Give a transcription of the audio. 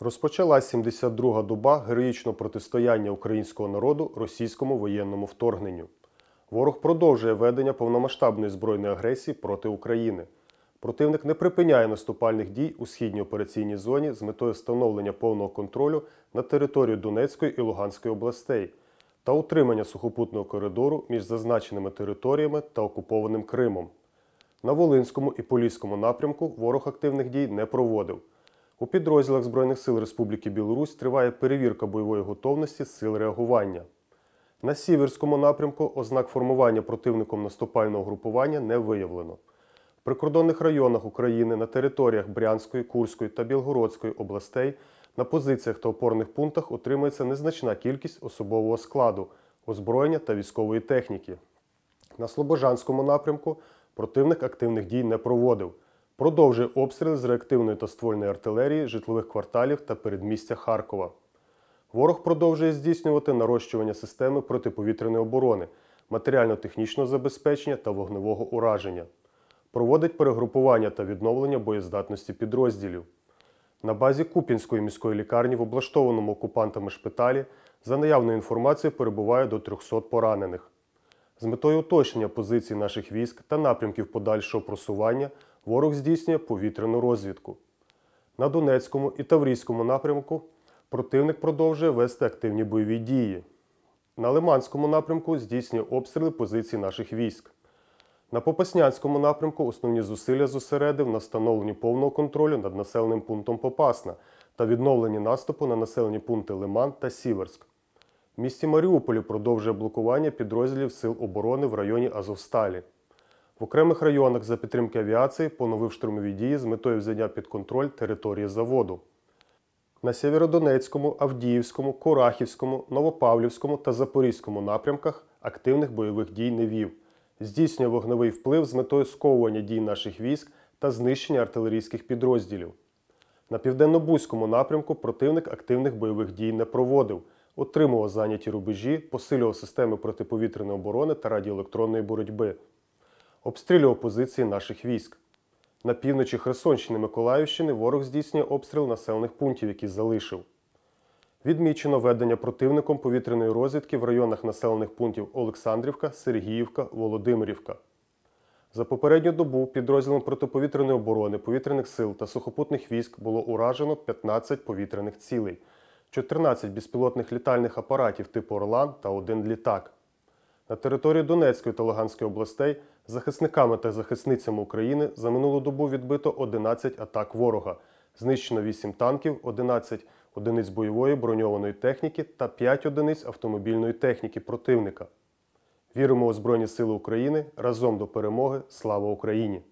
Розпочала 72-га доба героїчного протистояння українського народу російському воєнному вторгненню. Ворог продовжує ведення повномасштабної збройної агресії проти України. Противник не припиняє наступальних дій у східній операційній зоні з метою встановлення повного контролю над територією Донецької і Луганської областей та утримання сухопутного коридору між зазначеними територіями та окупованим Кримом. На Волинському і Поліському напрямку ворог активних дій не проводив. У підрозділах Збройних сил Республіки Білорусь триває перевірка бойової готовності сил реагування. На сіверському напрямку ознак формування противником наступального групування не виявлено. В прикордонних районах України на територіях Брянської, Курської та Білгородської областей на позиціях та опорних пунктах отримується незначна кількість особового складу, озброєння та військової техніки. На Слобожанському напрямку противник активних дій не проводив продовжує обстріли з реактивної та ствольної артилерії, житлових кварталів та передмістя Харкова. Ворог продовжує здійснювати нарощування системи протиповітряної оборони, матеріально-технічного забезпечення та вогневого ураження, проводить перегрупування та відновлення боєздатності підрозділів. На базі Купінської міської лікарні в облаштованому окупантами шпиталі за наявною інформацією перебуває до 300 поранених. З метою уточнення позицій наших військ та напрямків подальшого просування ворог здійснює повітряну розвідку. На Донецькому і Таврійському напрямку противник продовжує вести активні бойові дії. На Лиманському напрямку здійснює обстріли позицій наших військ. На Попаснянському напрямку основні зусилля зосередив на встановленні повного контролю над населеним пунктом Попасна та відновленні наступу на населені пункти Лиман та Сіверськ. В місті Маріуполі продовжує блокування підрозділів Сил оборони в районі Азовсталі. В окремих районах за підтримки авіації поновив штурмові дії з метою взяття під контроль території заводу. На Сєвєродонецькому, Авдіївському, Курахівському, Новопавлівському та Запорізькому напрямках активних бойових дій не вів. Здійснює вогневий вплив з метою сковування дій наших військ та знищення артилерійських підрозділів. На південно-бузькому напрямку противник активних бойових дій не проводив, отримував зайняті рубежі, посилював системи протиповітряної оборони та радіоелектронної боротьби обстрілював позиції наших військ. На півночі Херсонщини Миколаївщини ворог здійснює обстріл населених пунктів, які залишив. Відмічено ведення противником повітряної розвідки в районах населених пунктів Олександрівка, Сергіївка, Володимирівка. За попередню добу підрозділом протиповітряної оборони повітряних сил та сухопутних військ було уражено 15 повітряних цілей, 14 безпілотних літальних апаратів типу Орлан та один літак. На території Донецької та Луганської областей захисниками та захисницями України за минулу добу відбито 11 атак ворога, знищено 8 танків, 11 одиниць бойової броньованої техніки та 5 одиниць автомобільної техніки противника. Віримо у Збройні Сили України разом до перемоги. Слава Україні!